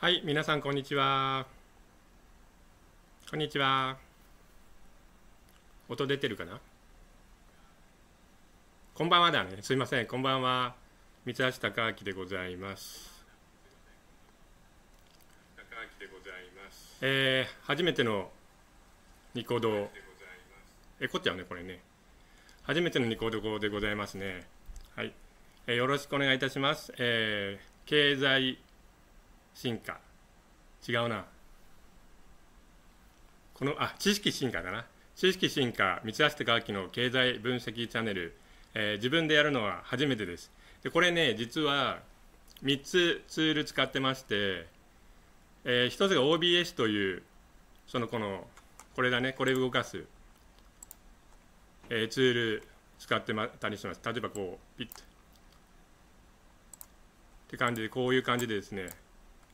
はい、皆さんこんにちは。こんにちは。音出てるかなこんばんはだね。すいません、こんばんは。三橋貴明でございます。でございます。えー、初めてのニコ動。え、こっちゃうね、これね。初めてのニコ動でございますね。はい。えー、よろしくお願いいたします。えー、経済進化違うなこのあ知識進化だな知識進化三橋隆明の経済分析チャンネル、えー、自分でやるのは初めてですでこれね実は3つツール使ってまして、えー、1つが OBS というそのこのこれだねこれ動かす、えー、ツール使ってまたりします例えばこうピッとって感じでこういう感じでですね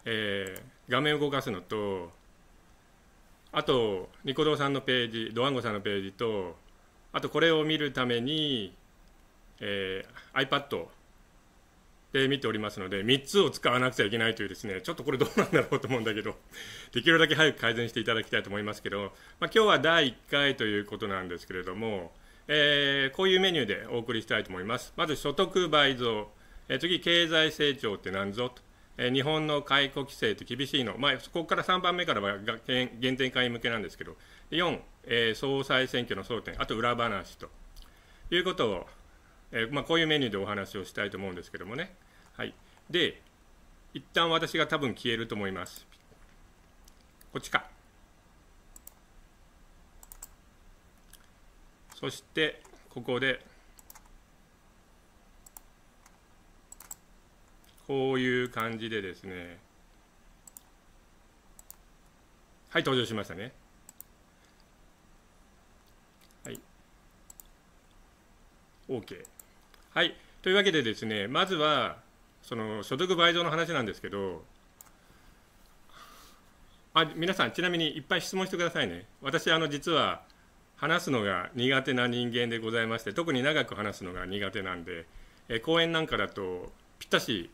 えー、画面を動かすのとあとニコ動さんのページドワンゴさんのページとあとこれを見るために、えー、iPad で見ておりますので3つを使わなくちゃいけないというですねちょっとこれどうなんだろうと思うんだけどできるだけ早く改善していただきたいと思いますけど、まあ、今日は第1回ということなんですけれども、えー、こういうメニューでお送りしたいと思いますまず所得倍増、えー、次経済成長って何ぞとえ日本の解雇規制と厳しいの、まあ、そこから3番目からは減点会向けなんですけど、4、えー、総裁選挙の争点、あと裏話ということを、えー、まあ、こういうメニューでお話をしたいと思うんですけどもね。はい、で、一旦私が多分消えると思います。こっちか。そして、ここでこういう感じでですねはい登場しましたねはい OK はいというわけでですねまずはその所得倍増の話なんですけどあ皆さんちなみにいっぱい質問してくださいね私あの実は話すのが苦手な人間でございまして特に長く話すのが苦手なんで、え講演なんかだとぴったし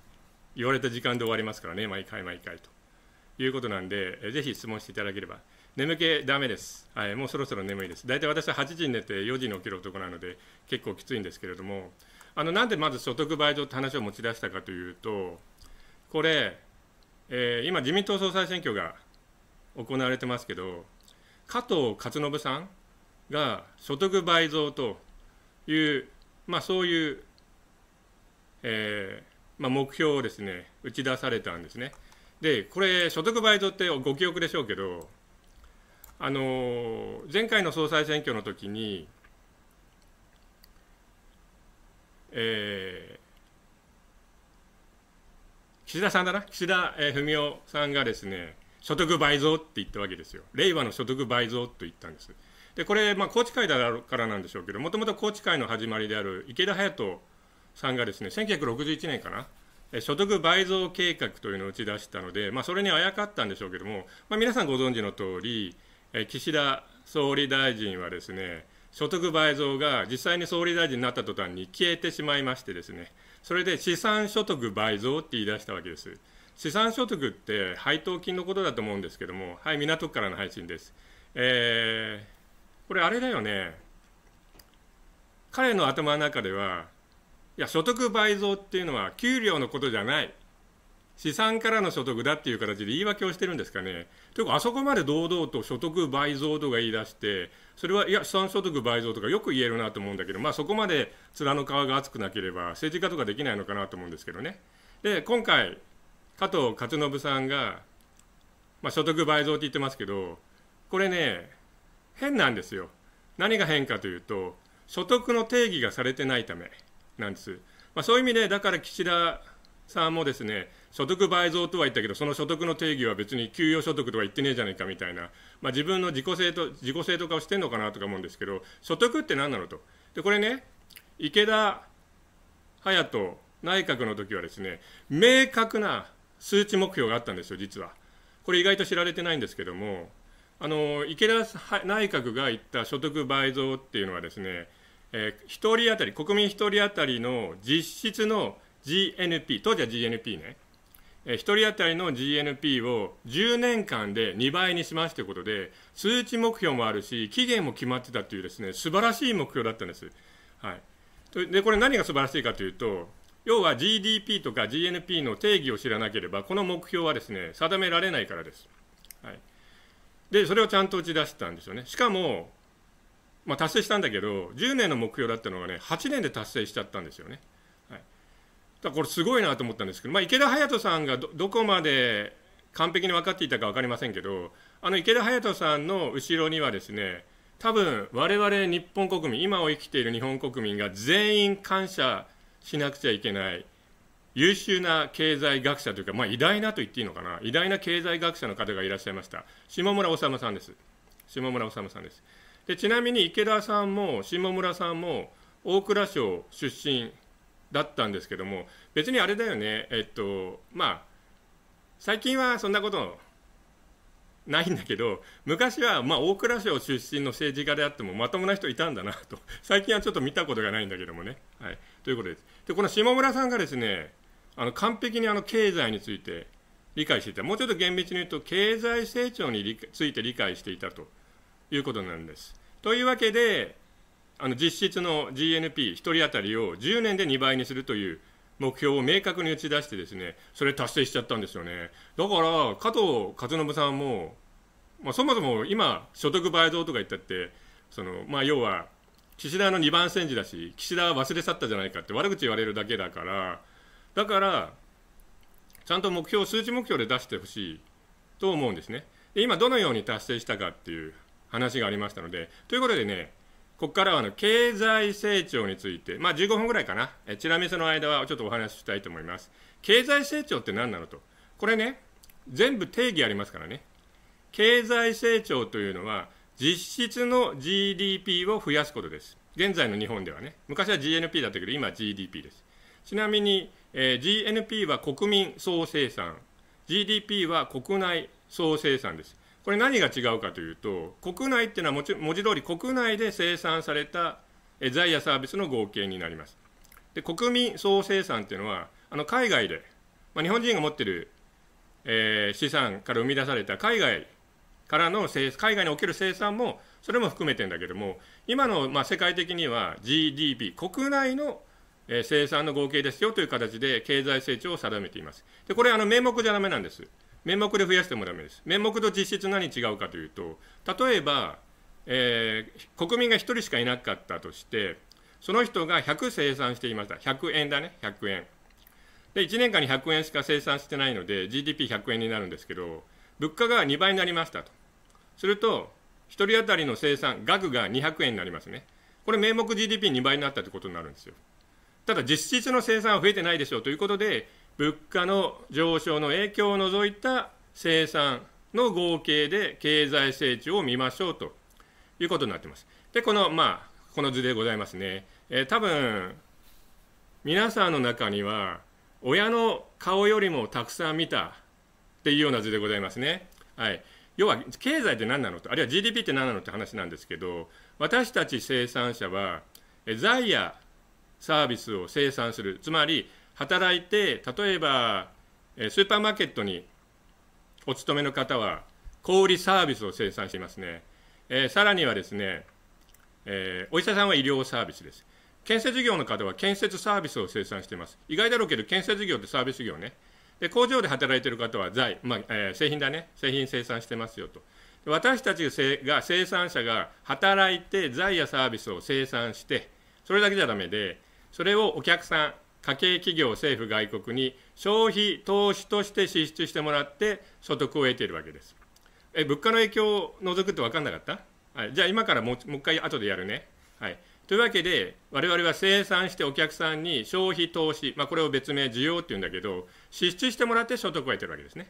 言われた時間で終わりますからね毎回毎回ということなんでぜひ質問していただければ眠気だめです、はい、もうそろそろ眠いです大体私は8時に寝て4時に起きる男なので結構きついんですけれどもあのなんでまず所得倍増って話を持ち出したかというとこれ、えー、今自民党総裁選挙が行われてますけど加藤勝信さんが所得倍増という、まあ、そういう、えー、まあ、目標をですね打ち出されたんですね。でこれ所得倍増ってご記憶でしょうけどあの前回の総裁選挙の時に、えー、岸田さんだな岸田文雄さんがですね所得倍増って言ったわけですよ令和の所得倍増と言ったんです。でこれ、まあ、宏池会だからなんでしょうけどもともと宏池会の始まりである池田隼人さんがですね1961年かな所得倍増計画というのを打ち出したので、まあ、それにあやかったんでしょうけども、まあ、皆さんご存知の通り、え岸田総理大臣はですね、所得倍増が実際に総理大臣になった途端に消えてしまいましてですね、それで資産所得倍増って言い出したわけです。資産所得って配当金のことだと思うんですけども、はい、港区からの配信です。えー、これあれだよね、彼の頭の中では、いや所得倍増っていうのは給料のことじゃない資産からの所得だっていう形で言い訳をしてるんですかね。というか、あそこまで堂々と所得倍増とか言い出して、それは、いや、資産所得倍増とかよく言えるなと思うんだけど、まあ、そこまで面の皮が厚くなければ、政治家とかできないのかなと思うんですけどね。で、今回、加藤勝信さんが、まあ、所得倍増って言ってますけど、これね、変なんですよ。何が変かというと、所得の定義がされてないため。なんです。まあ、そういう意味で、だから岸田さんもですね、所得倍増とは言ったけど、その所得の定義は別に給与所得とは言ってねえじゃないかみたいな、まあ、自分の自己正と自己正当化をしてるのかなとか思うんですけど、所得って何なのと。で、これね、池田隼人内閣の時はですね、明確な数値目標があったんですよ、実は。これ意外と知られてないんですけども、あの池田内閣が言った所得倍増っていうのはですね、えー、1人当たり国民1人当たりの実質の GNP 当時は GNP ね、えー、1人当たりの GNP を10年間で2倍にしますということで数値目標もあるし期限も決まってたというですね素晴らしい目標だったんです、はい、でこれ何が素晴らしいかというと要は GDP とか GNP の定義を知らなければこの目標はですね定められないからです、はい、でそれをちゃんと打ち出したんですよねしかもまあ、達成したんだけど、10年の目標だったのがね、8年で達成しちゃったんですよね。はい、だこれ、すごいなと思ったんですけど、まあ、池田勇人さんがどこまで完璧に分かっていたか分かりませんけど、あの池田勇人さんの後ろにはですね、多分我々日本国民、今を生きている日本国民が全員感謝しなくちゃいけない優秀な経済学者というか、まあ、偉大なと言っていいのかな、偉大な経済学者の方がいらっしゃいました、下村修さんです。下村修さんです。でちなみに池田さんも下村さんも大蔵省出身だったんですけども別にあれだよねえっとまあ最近はそんなことないんだけど昔はまあ大蔵省出身の政治家であってもまともな人いたんだなと最近はちょっと見たことがないんだけどもね、はい、ということですでこの下村さんがですねあの完璧にあの経済について理解していたもうちょっと厳密に言うと経済成長について理解していたと。いうことなんです。というわけで、あの実質の GNP1 人当たりを10年で2倍にするという目標を明確に打ち出してですね、それ達成しちゃったんですよね。だから、加藤勝信さんも、まあ、そもそも今、所得倍増とか言ったって、そのまあ、要は、岸田の2番煎じだし、岸田は忘れ去ったじゃないかって悪口言われるだけだから、だから、ちゃんと目標、数値目標で出してほしいと思うんですね。で今、どのように達成したかっていう話がありましたので、ということでね、ここからはあの経済成長について、まあ、15分ぐらいかな、えチラ見せの間はちょっとお話ししたいと思います。経済成長って何なのと、これね、全部定義ありますからね、経済成長というのは、実質の GDP を増やすことです。現在の日本ではね、昔は GNP だったけど、今は GDP です。ちなみに、えー、GNP は国民総生産、GDP は国内総生産です。これ何が違うかというと国内っていうのはもち文字通り国内で生産された財やサービスの合計になりますで国民総生産っていうのはあの海外で、まあ、日本人が持ってる、えー、資産から生み出された海外からの海外における生産もそれも含めてんだけども今の、まあ、世界的には GDP 国内の生産の合計ですよという形で経済成長を定めていますでこれあの名目じゃだめなんです名目で増やしてもダメです。名目と実質何違うかというと、例えば、えー、国民が1人しかいなかったとして、その人が100生産していました。100円だね、100円。で、1年間に100円しか生産してないので、GDP100 円になるんですけど、物価が2倍になりましたと。すると、1人当たりの生産、額が200円になりますね。これ、名目 GDP2 倍になったということになるんですよ。ただ、実質の生産は増えてないでしょうということで、物価の上昇の影響を除いた生産の合計で経済成長を見ましょうということになってます。で、この、まあ、この図でございますね。えー、多分、皆さんの中には、親の顔よりもたくさん見たっていうような図でございますね。はい。要は、経済って何なのと、あるいは GDP って何なのって話なんですけど、私たち生産者は、財やサービスを生産する。つまり、働いて例えばスーパーマーケットにお勤めの方は小売サービスを生産していますね、えー、さらにはですね、えー、お医者さんは医療サービスです建設業の方は建設サービスを生産しています意外だろうけど建設業ってサービス業ねで工場で働いている方は財、まあえー、製品だね製品生産してますよと私たちが生産者が働いて財やサービスを生産してそれだけじゃだめでそれをお客さん家計企業政府外国に消費投資として支出してもらって所得を得ているわけですえ物価の影響を除くって分かんなかった、はい、じゃあ今からもうもう一回後でやるねはいというわけで我々は生産してお客さんに消費投資、まあ、これを別名需要っていうんだけど支出してもらって所得を得てるわけですね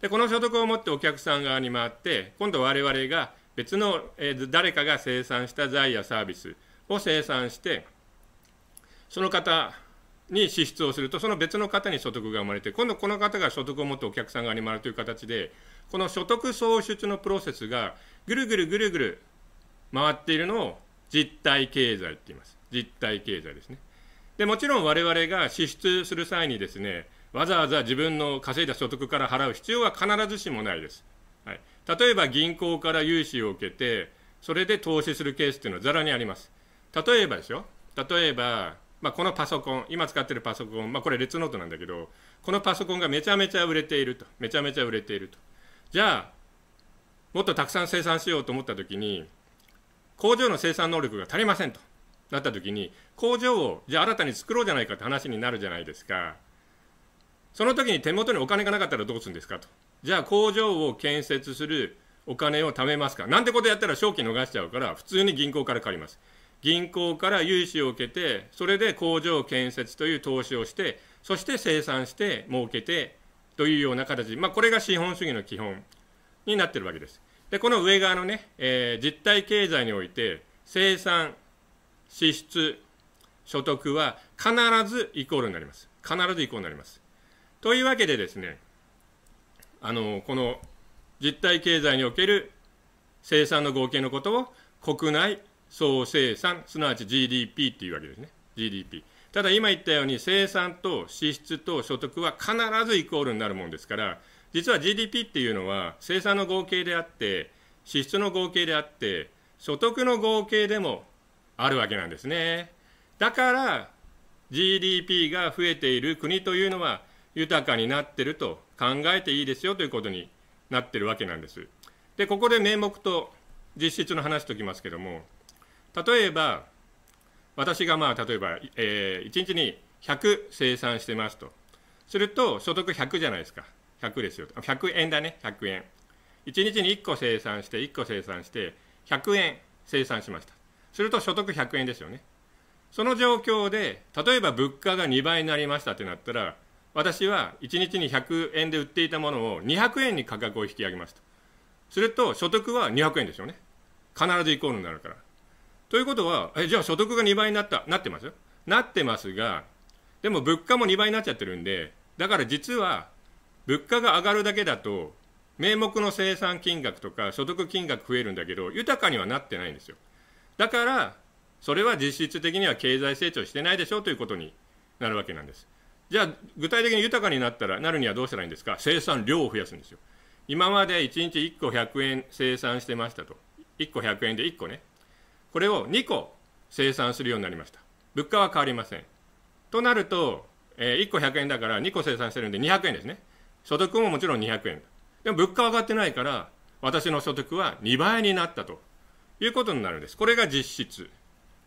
でこの所得を持ってお客さん側に回って今度我々が別の、え誰かが生産した財やサービスを生産してその方に支出をするとその別の方に所得が生まれて今度この方が所得を持ってお客さんが生まれるという形でこの所得創出のプロセスがぐるぐるぐるぐる回っているのを実体経済って言います実体経済ですねでもちろん我々が支出する際にですねわざわざ自分の稼いだ所得から払う必要は必ずしもないです、はい、例えば銀行から融資を受けてそれで投資するケースっていうのはざらにあります例えばですよ例えばまあ、このパソコン今使ってるパソコン、まあ、これレッツノートなんだけどこのパソコンがめちゃめちゃ売れているとめちゃめちゃ売れているとじゃあもっとたくさん生産しようと思った時に工場の生産能力が足りませんとなった時に工場をじゃあ新たに作ろうじゃないかって話になるじゃないですかその時に手元にお金がなかったらどうするんですかとじゃあ工場を建設するお金を貯めますかなんてことやったら商機逃しちゃうから普通に銀行から借ります銀行から融資を受けてそれで工場建設という投資をしてそして生産して儲けてというような形、まあ、これが資本主義の基本になってるわけですでこの上側のね、えー、実体経済において生産支出所得は必ずイコールになります必ずイコールになりますというわけでですねあのこの実体経済における生産の合計のことを国内総生産、すなわち GDP っていうわけですね。GDP。ただ今言ったように生産と支出と所得は必ずイコールになるもんですから、実は GDP っていうのは生産の合計であって、支出の合計であって、所得の合計でもあるわけなんですね。だから GDP が増えている国というのは豊かになってると考えていいですよということになってるわけなんです。で、ここで名目と実質の話ときますけども、例えば私がまあ例えば、えー、1日に100生産してますとすると所得100じゃないですか100ですよ100円だね100円1日に1個生産して1個生産して100円生産しましたすると所得100円ですよねその状況で例えば物価が2倍になりましたってなったら私は1日に100円で売っていたものを200円に価格を引き上げますと。すると所得は200円ですよね必ずイコールになるからということは、えじゃあ所得が2倍になった、なってますよ。なってますが、でも物価も2倍になっちゃってるんで、だから実は、物価が上がるだけだと、名目の生産金額とか所得金額増えるんだけど、豊かにはなってないんですよ。だから、それは実質的には経済成長してないでしょうということになるわけなんです。じゃあ、具体的に豊かになったら、なるにはどうしたらいいんですか生産量を増やすんですよ。今まで1日1個100円生産してましたと。1個100円で1個ね。これを2個生産するようになりました。物価は変わりません。となると、えー、1個100円だから2個生産してるんで200円ですね。所得ももちろん200円。でも物価は上がってないから、私の所得は2倍になったということになるんです。これが実質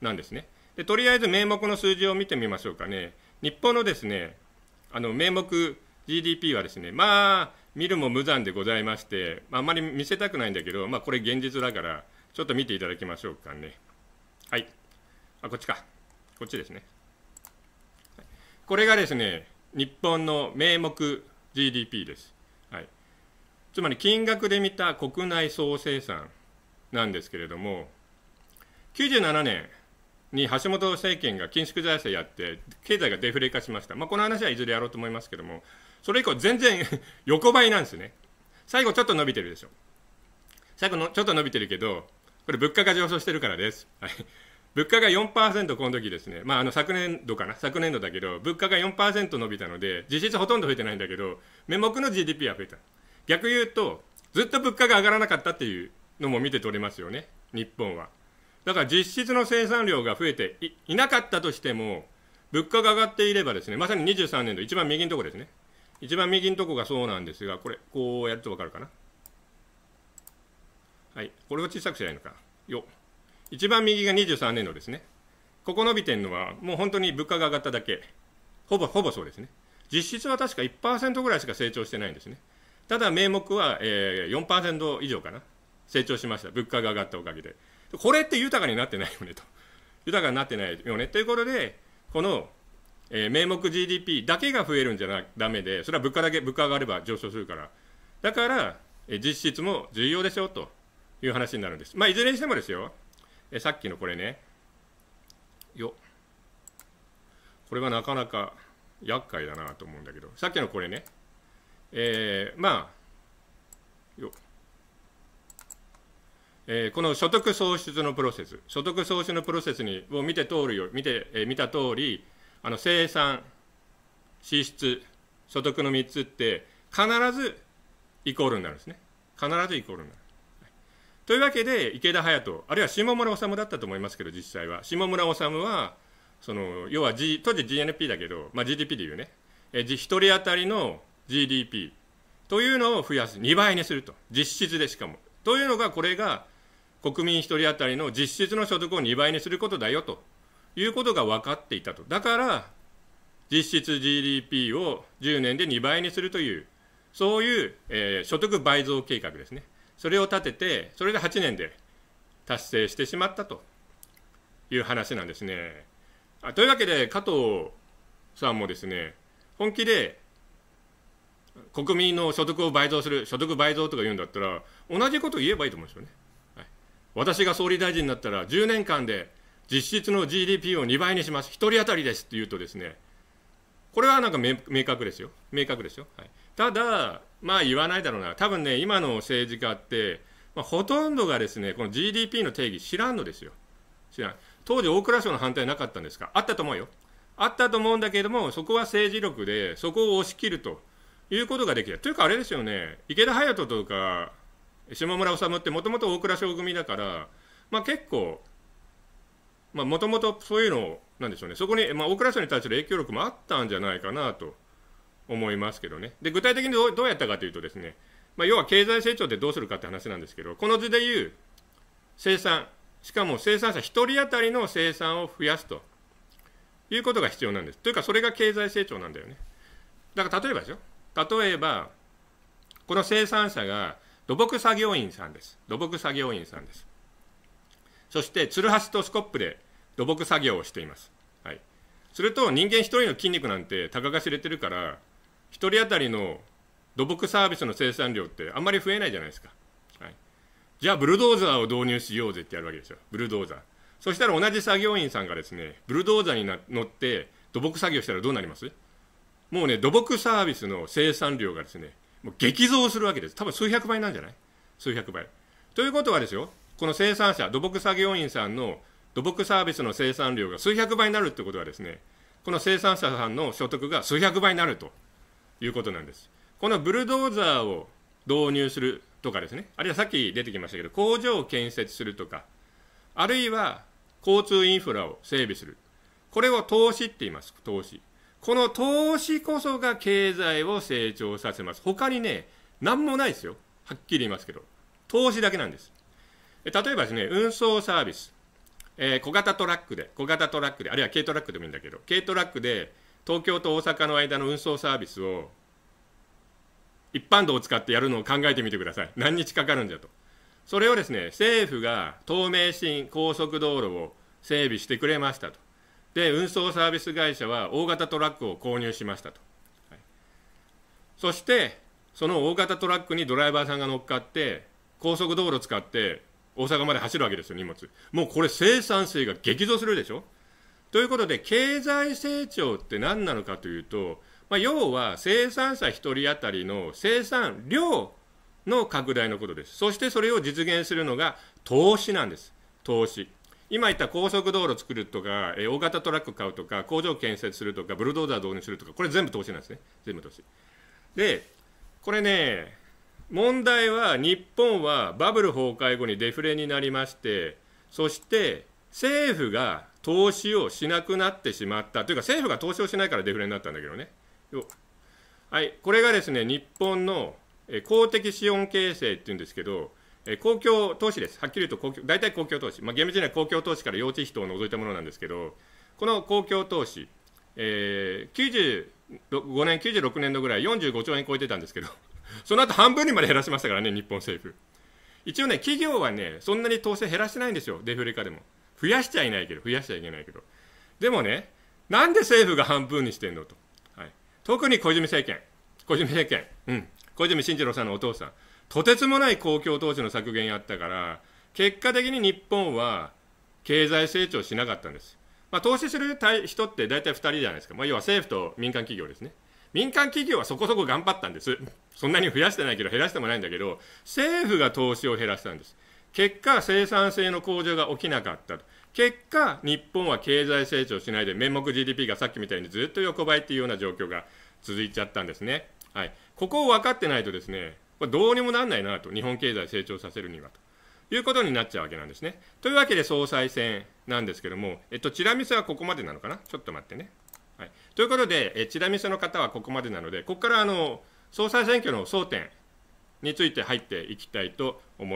なんですね。でとりあえず名目の数字を見てみましょうかね。日本のですね、あの名目 GDP はですね、まあ、見るも無残でございまして、まあ、んまり見せたくないんだけど、まあ、これ現実だから、ちょっと見ていただきましょうかね。はい。あ、こっちか。こっちですね。これがですね、日本の名目 GDP です。はい。つまり金額で見た国内総生産なんですけれども、97年に橋本政権が緊縮財政やって、経済がデフレ化しました。まあ、この話はいずれやろうと思いますけども、それ以降全然 横ばいなんですね。最後ちょっと伸びてるでしょ。最後のちょっと伸びてるけど、これ物価が上昇してるからです。はい物価が4%この時ですね、まあ、あの昨年度かな、昨年度だけど、物価が4%伸びたので、実質ほとんど増えてないんだけど、名目の GDP は増えた。逆言うと、ずっと物価が上がらなかったっていうのも見て取れますよね、日本は。だから実質の生産量が増えていなかったとしても、物価が上がっていればですね、まさに23年度、一番右のところですね。一番右のところがそうなんですが、これ、こうやるとわかるかな。はい、これを小さくしないのか。よ。一番右が23年度ですね。ここ伸びてるのは、もう本当に物価が上がっただけ。ほぼ、ほぼそうですね。実質は確か1%ぐらいしか成長してないんですね。ただ、名目は、えー、4%以上かな。成長しました。物価が上がったおかげで。これって豊かになってないよねと。豊かになってないよね。ということで、この、えー、名目 GDP だけが増えるんじゃだめで、それは物価だけ、物価上がれば上昇するから。だから、えー、実質も重要でしょうと。いう話になるんです。まあ、いずれにしてもですよ、えさっきのこれね、よこれはなかなか厄介だなと思うんだけど、さっきのこれね、えー、まあ、よえー、この所得創出のプロセス、所得創出のプロセスにを見て通るよ、見て、えー、見た通り、あの生産、支出、所得の3つって、必ずイコールになるんですね。必ずイコールになる。というわけで池田隼人あるいは下村治だったと思いますけど実際は下村治はその要は、G、当時 GNP だけど、まあ、GDP でいうね1人当たりの GDP というのを増やす2倍にすると実質でしかもというのがこれが国民1人当たりの実質の所得を2倍にすることだよということが分かっていたとだから実質 GDP を10年で2倍にするというそういう、えー、所得倍増計画ですねそれを立ててそれで8年で達成してしまったという話なんですね。あというわけで加藤さんもですね本気で国民の所得を倍増する所得倍増とか言うんだったら同じこと言えばいいと思うんですよね。はい、私が総理大臣になったら10年間で実質の GDP を2倍にします1人当たりですって言うとですねこれはなんか明確ですよ明確ですよ。はいただまあ言わないだろうな多分ね今の政治家って、まあ、ほとんどがですねこの GDP の定義知らんのですよ知らん当時大蔵省の反対なかったんですかあったと思うよあったと思うんだけれどもそこは政治力でそこを押し切るということができたというかあれですよね池田勇人とか下村治ってもともと大蔵省組だからまあ結構まあもともとそういうのをなんでしょうねそこに、まあ、大蔵省に対する影響力もあったんじゃないかなと。思いますけどね。で、具体的にどうやったかというとですね、まあ、要は経済成長ってどうするかって話なんですけど、この図でいう生産、しかも生産者1人当たりの生産を増やすということが必要なんです。というか、それが経済成長なんだよね。だから例えばですよ。例えば、この生産者が土木作業員さんです。土木作業員さんです。そして、つるはしとスコップで土木作業をしています。はい。すると、人間1人の筋肉なんてたかが知れてるから、1人当たりの土木サービスの生産量ってあんまり増えないじゃないですか、はい、じゃあブルドーザーを導入しようぜってやるわけですよブルドーザーそしたら同じ作業員さんがですねブルドーザーに乗って土木作業したらどうなりますもうね土木サービスの生産量がですねもう激増するわけです多分数百倍なんじゃない数百倍ということはですよこの生産者土木作業員さんの土木サービスの生産量が数百倍になるってことはですねこの生産者さんの所得が数百倍になるということなんですこのブルドーザーを導入するとかですねあるいはさっき出てきましたけど工場を建設するとかあるいは交通インフラを整備するこれを投資って言います投資この投資こそが経済を成長させます他にね何もないですよはっきり言いますけど投資だけなんです例えばですね運送サービス、えー、小型トラックで小型トラックであるいは軽トラックでもいいんだけど軽トラックで東京と大阪の間の運送サービスを一般道を使ってやるのを考えてみてください何日かかるんじゃとそれをですね政府が東名新高速道路を整備してくれましたとで運送サービス会社は大型トラックを購入しましたと、はい、そしてその大型トラックにドライバーさんが乗っかって高速道路を使って大阪まで走るわけですよ荷物もうこれ生産性が激増するでしょということで経済成長って何なのかというと、まあ、要は生産者1人当たりの生産量の拡大のことですそしてそれを実現するのが投資なんです投資今言った高速道路作るとか、え大型トラック買うとか工場建設するとかブルドーザー導入するとかこれ全部投資なんですね全部投資でこれね問題は日本はバブル崩壊後にデフレになりましてそして政府が投資をしなくなってしまったというか政府が投資をしないからデフレになったんだけどねはい、これがですね日本の公的資本形成っていうんですけど公共投資です、はっきり言うと公共大体公共投資、まあ、厳密には公共投資から幼稚費等を除いたものなんですけどこの公共投資、えー、95年、96年度ぐらい45兆円超えてたんですけど その後半分にまで減らしましたからね、日本政府。一応ね、企業はね、そんなに当選減らしてないんですよ、デフレ化でも。増やしちゃいないけど、増やしちゃいけないけど。でもね、なんで政府が半分にしてんのと。はい、特に小泉政権、小泉政権、うん、小泉進次郎さんのお父さん、とてつもない公共投資の削減やったから、結果的に日本は経済成長しなかったんです。まあ、投資する人って大体2人じゃないですか。まあ、要は政府と民間企業ですね。民間企業はそこそこ頑張ったんです。そんなに増やしてないけど、減らしてもないんだけど、政府が投資を減らしたんです。結果、生産性の向上が起きなかったと。結果、日本は経済成長しないで、面目 GDP がさっきみたいにずっと横ばいっていうような状況が続いちゃったんですね。はい。ここを分かってないとですね、これどうにもなんないなと、日本経済成長させるにはということになっちゃうわけなんですね。というわけで総裁選なんですけども、えっと、チラ見せはここまでなのかなちょっと待ってね。はい。ということで、えチラ見せの方はここまでなので、ここからあの、総裁選挙の争点について入っていきたいと思います。